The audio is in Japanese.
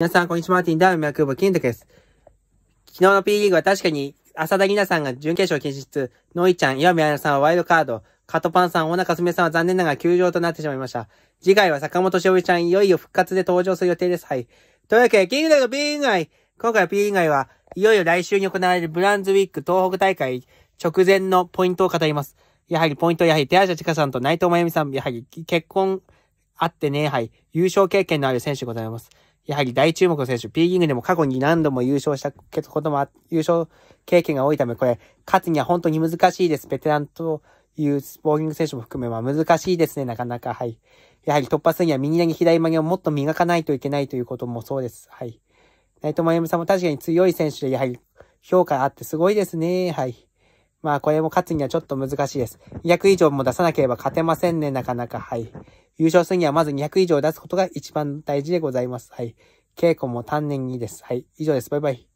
皆さん、こんにちは。マーティンダウン脈部健太です。昨日の P リーグは確かに、浅田里奈さんが準決勝進出、ノイちゃん、岩見彩さんはワイドカード、カトパンさん、小カスメさんは残念ながら休場となってしまいました。次回は坂本しおりちゃん、いよいよ復活で登場する予定です。はい。というわけで、キングダム P リーグ外、今回の P リーグ外は、いよいよ来週に行われるブランズウィック東北大会直前のポイントを語ります。やはりポイント、やはり手足千佳さんと内藤真由美さん、やはり結婚あってね、はい、優勝経験のある選手でございます。やはり大注目の選手、P リーグでも過去に何度も優勝したことも、優勝経験が多いため、これ、勝つには本当に難しいです。ベテランというスポーリング選手も含め、まあ難しいですね、なかなか。はい。やはり突破するには右投げ左曲げをもっと磨かないといけないということもそうです。はい。内藤真由美さんも確かに強い選手で、やはり評価あってすごいですね。はい。まあこれも勝つにはちょっと難しいです。200以上も出さなければ勝てませんね、なかなか。はい。優勝するにはまず200以上出すことが一番大事でございます。はい。稽古も丹念にです。はい。以上です。バイバイ。